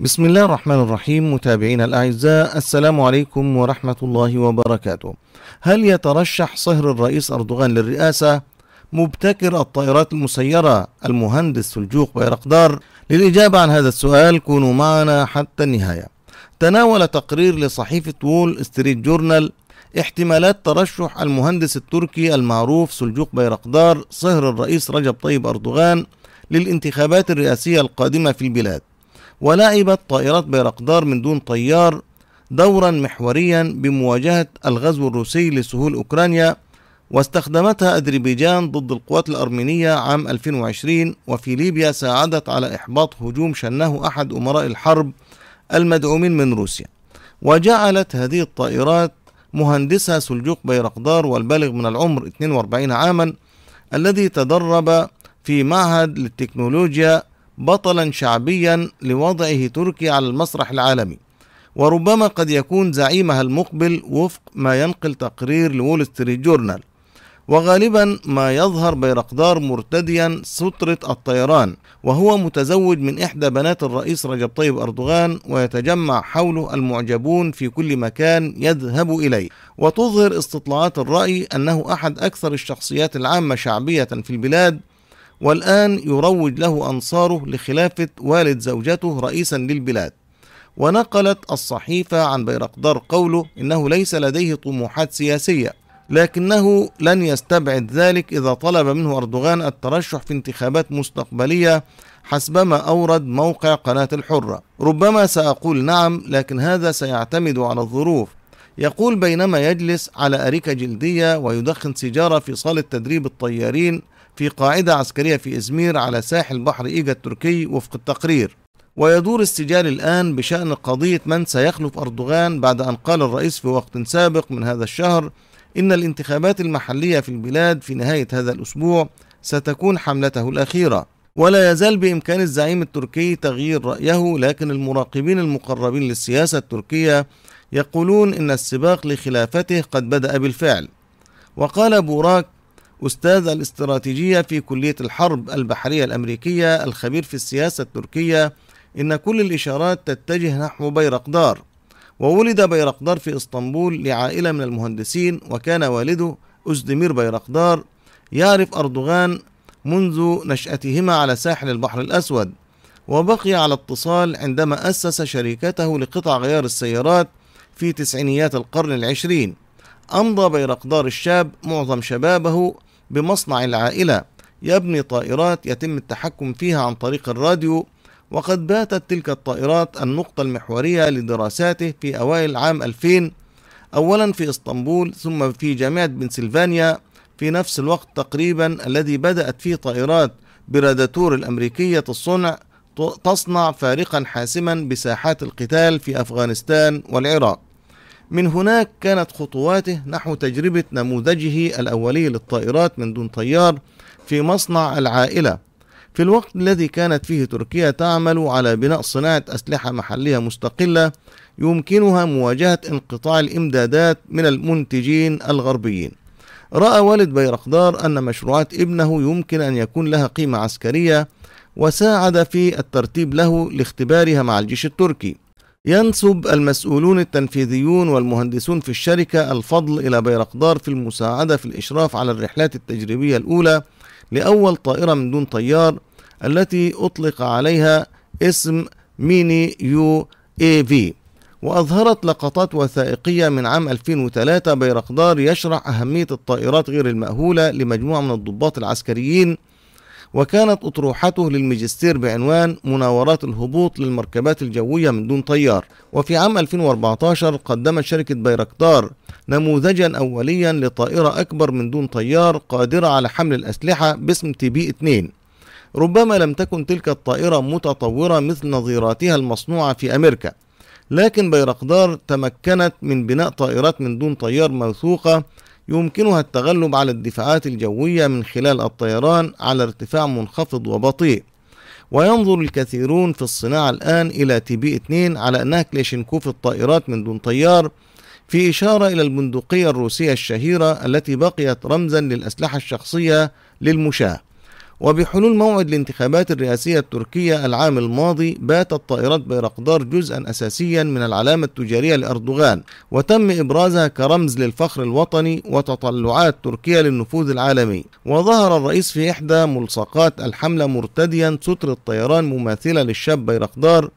بسم الله الرحمن الرحيم متابعينا الأعزاء السلام عليكم ورحمة الله وبركاته هل يترشح صهر الرئيس أردوغان للرئاسة مبتكر الطائرات المسيرة المهندس سلجوق بيرقدار للإجابة عن هذا السؤال كونوا معنا حتى النهاية تناول تقرير لصحيفة وول ستريت جورنال احتمالات ترشح المهندس التركي المعروف سلجوق بيرقدار صهر الرئيس رجب طيب أردوغان للانتخابات الرئاسية القادمة في البلاد ولعبت طائرات بيرقدار من دون طيار دورا محوريا بمواجهة الغزو الروسي لسهول أوكرانيا واستخدمتها أذربيجان ضد القوات الأرمينية عام 2020 وفي ليبيا ساعدت على إحباط هجوم شنه أحد أمراء الحرب المدعومين من روسيا وجعلت هذه الطائرات مهندسها سلجوق بيرقدار والبالغ من العمر 42 عاما الذي تدرب في معهد للتكنولوجيا بطلا شعبيا لوضعه تركيا على المسرح العالمي وربما قد يكون زعيمها المقبل وفق ما ينقل تقرير لول ستريت جورنال وغالبا ما يظهر بيرقدار مرتديا سترة الطيران وهو متزوج من إحدى بنات الرئيس رجب طيب أردوغان ويتجمع حوله المعجبون في كل مكان يذهب إليه وتظهر استطلاعات الرأي أنه أحد أكثر الشخصيات العامة شعبية في البلاد والآن يروج له أنصاره لخلافة والد زوجته رئيسا للبلاد ونقلت الصحيفة عن بيرقدار قوله إنه ليس لديه طموحات سياسية لكنه لن يستبعد ذلك إذا طلب منه أردوغان الترشح في انتخابات مستقبلية حسبما أورد موقع قناة الحرة ربما سأقول نعم لكن هذا سيعتمد على الظروف يقول بينما يجلس على أريكة جلدية ويدخن سيجارة في صالة تدريب الطيارين في قاعدة عسكرية في إزمير على ساحل بحر إيجا التركي وفق التقرير ويدور السجال الآن بشأن قضية من سيخلف أردوغان بعد أن قال الرئيس في وقت سابق من هذا الشهر إن الانتخابات المحلية في البلاد في نهاية هذا الأسبوع ستكون حملته الأخيرة ولا يزال بإمكان الزعيم التركي تغيير رأيه لكن المراقبين المقربين للسياسة التركية يقولون إن السباق لخلافته قد بدأ بالفعل وقال بوراك أستاذ الاستراتيجية في كلية الحرب البحرية الأمريكية الخبير في السياسة التركية إن كل الإشارات تتجه نحو بيرقدار وولد بيرقدار في إسطنبول لعائلة من المهندسين وكان والده أزدمير بيرقدار يعرف أردوغان منذ نشأتهما على ساحل البحر الأسود وبقي على اتصال عندما أسس شركته لقطع غيار السيارات في تسعينيات القرن العشرين أمضى بيرقدار الشاب معظم شبابه بمصنع العائلة يبني طائرات يتم التحكم فيها عن طريق الراديو وقد باتت تلك الطائرات النقطة المحورية لدراساته في أوائل عام 2000 أولا في إسطنبول ثم في جامعة بنسلفانيا في نفس الوقت تقريبا الذي بدأت فيه طائرات براداتور الأمريكية الصنع تصنع فارقا حاسما بساحات القتال في أفغانستان والعراق من هناك كانت خطواته نحو تجربة نموذجه الأولي للطائرات من دون طيار في مصنع العائلة في الوقت الذي كانت فيه تركيا تعمل على بناء صناعة أسلحة محلية مستقلة يمكنها مواجهة انقطاع الإمدادات من المنتجين الغربيين رأى والد بيرقدار أن مشروعات ابنه يمكن أن يكون لها قيمة عسكرية وساعد في الترتيب له لاختبارها مع الجيش التركي ينسب المسؤولون التنفيذيون والمهندسون في الشركة الفضل إلى بيرقدار في المساعدة في الإشراف على الرحلات التجريبية الأولى لأول طائرة من دون طيار التي أطلق عليها اسم ميني يو اي في وأظهرت لقطات وثائقية من عام 2003 بيرقدار يشرح أهمية الطائرات غير المأهولة لمجموعة من الضباط العسكريين وكانت أطروحته للماجستير بعنوان مناورات الهبوط للمركبات الجوية من دون طيار وفي عام 2014 قدمت شركة بيركتار نموذجا أوليا لطائرة أكبر من دون طيار قادرة على حمل الأسلحة باسم تي بي 2 ربما لم تكن تلك الطائرة متطورة مثل نظيراتها المصنوعة في أمريكا لكن بيرقدار تمكنت من بناء طائرات من دون طيار موثوقة يمكنها التغلب على الدفاعات الجوية من خلال الطيران على ارتفاع منخفض وبطيء وينظر الكثيرون في الصناعة الآن إلى تي بي 2 على أنها كليشنكوف الطائرات من دون طيار في إشارة إلى البندقية الروسية الشهيرة التي بقيت رمزا للأسلحة الشخصية للمشاة وبحلول موعد الانتخابات الرئاسية التركية العام الماضي باتت طائرات بيرقدار جزءا أساسيا من العلامة التجارية لأردوغان وتم إبرازها كرمز للفخر الوطني وتطلعات تركيا للنفوذ العالمي وظهر الرئيس في إحدى ملصقات الحملة مرتديا ستر الطيران مماثلة للشاب بيرقدار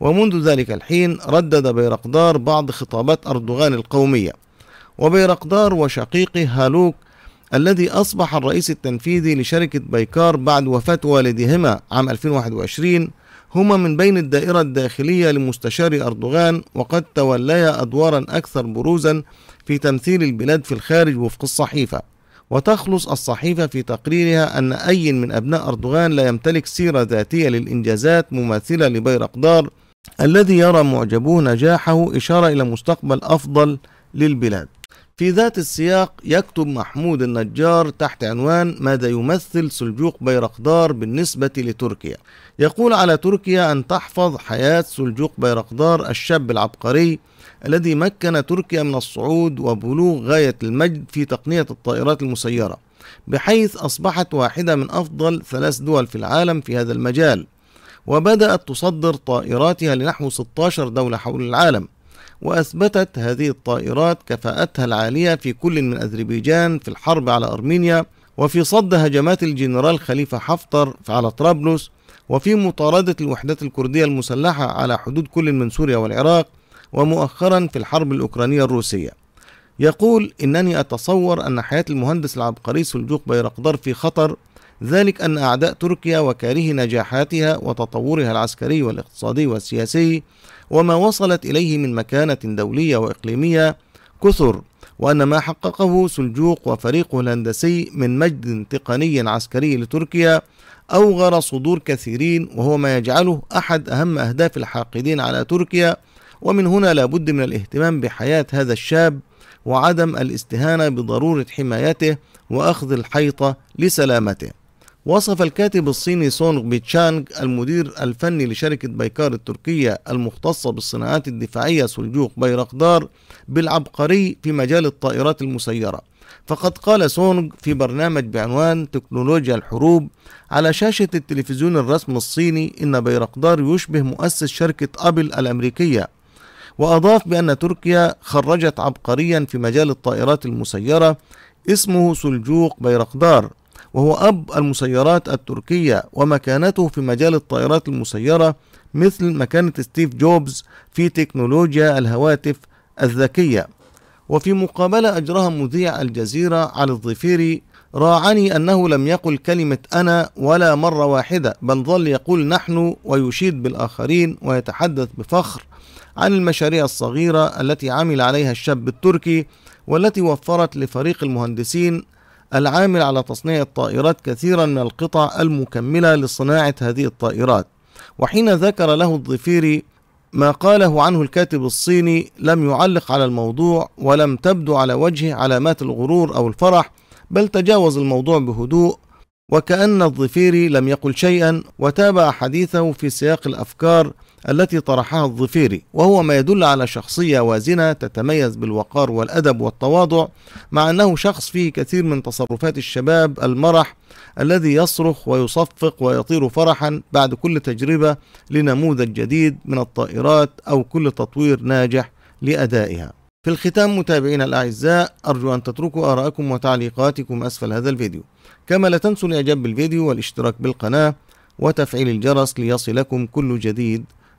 ومنذ ذلك الحين ردد بيرقدار بعض خطابات أردوغان القومية وبيرقدار وشقيقه هالوك الذي أصبح الرئيس التنفيذي لشركة بايكار بعد وفاة والدهما عام 2021 هما من بين الدائرة الداخلية لمستشار أردوغان وقد توليا أدوارا أكثر بروزا في تمثيل البلاد في الخارج وفق الصحيفة وتخلص الصحيفة في تقريرها أن أي من أبناء أردوغان لا يمتلك سيرة ذاتية للإنجازات مماثلة لبيرقدار الذي يرى معجبوه نجاحه إشارة إلى مستقبل أفضل للبلاد في ذات السياق يكتب محمود النجار تحت عنوان ماذا يمثل سلجوق بيرقدار بالنسبة لتركيا يقول على تركيا أن تحفظ حياة سلجوق بيرقدار الشاب العبقري الذي مكن تركيا من الصعود وبلوغ غاية المجد في تقنية الطائرات المسيرة بحيث أصبحت واحدة من أفضل ثلاث دول في العالم في هذا المجال وبدأت تصدر طائراتها لنحو 16 دولة حول العالم وأثبتت هذه الطائرات كفاءتها العالية في كل من أذربيجان في الحرب على أرمينيا وفي صد هجمات الجنرال خليفة حفتر على طرابلس وفي مطاردة الوحدات الكردية المسلحة على حدود كل من سوريا والعراق ومؤخرا في الحرب الأوكرانية الروسية يقول إنني أتصور أن حياة المهندس العبقري سلجوق بيرقدار في خطر ذلك أن أعداء تركيا وكاره نجاحاتها وتطورها العسكري والاقتصادي والسياسي وما وصلت إليه من مكانة دولية وإقليمية كثر وأن ما حققه سلجوق وفريقه الهندسي من مجد تقني عسكري لتركيا أوغر صدور كثيرين وهو ما يجعله أحد أهم أهداف الحاقدين على تركيا ومن هنا لابد من الاهتمام بحياة هذا الشاب وعدم الاستهانة بضرورة حمايته وأخذ الحيطة لسلامته وصف الكاتب الصيني سونغ بيتشانغ المدير الفني لشركة بايكار التركية المختصة بالصناعات الدفاعية سلجوق بيرقدار بالعبقري في مجال الطائرات المسيرة فقد قال سونغ في برنامج بعنوان تكنولوجيا الحروب على شاشة التلفزيون الرسمي الصيني إن بيرقدار يشبه مؤسس شركة أبل الأمريكية وأضاف بأن تركيا خرجت عبقريا في مجال الطائرات المسيرة اسمه سلجوق بيرقدار وهو أب المسيرات التركية ومكانته في مجال الطائرات المسيرة مثل مكانة ستيف جوبز في تكنولوجيا الهواتف الذكية وفي مقابلة أجرها مذيع الجزيرة علي الظفيري راعني أنه لم يقل كلمة أنا ولا مرة واحدة بل ظل يقول نحن ويشيد بالآخرين ويتحدث بفخر عن المشاريع الصغيرة التي عمل عليها الشاب التركي والتي وفرت لفريق المهندسين العامل على تصنيع الطائرات كثيرا من القطع المكملة لصناعة هذه الطائرات وحين ذكر له الضفيري ما قاله عنه الكاتب الصيني لم يعلق على الموضوع ولم تبدو على وجهه علامات الغرور أو الفرح بل تجاوز الموضوع بهدوء وكأن الظفيري لم يقل شيئا وتابع حديثه في سياق الأفكار التي طرحها الظفيري وهو ما يدل على شخصية وازنة تتميز بالوقار والأدب والتواضع مع أنه شخص فيه كثير من تصرفات الشباب المرح الذي يصرخ ويصفق ويطير فرحا بعد كل تجربة لنموذج جديد من الطائرات أو كل تطوير ناجح لأدائها في الختام متابعينا الأعزاء أرجو أن تتركوا آراءكم وتعليقاتكم أسفل هذا الفيديو كما لا تنسوا الإعجاب بالفيديو والاشتراك بالقناة وتفعيل الجرس ليصلكم كل جديد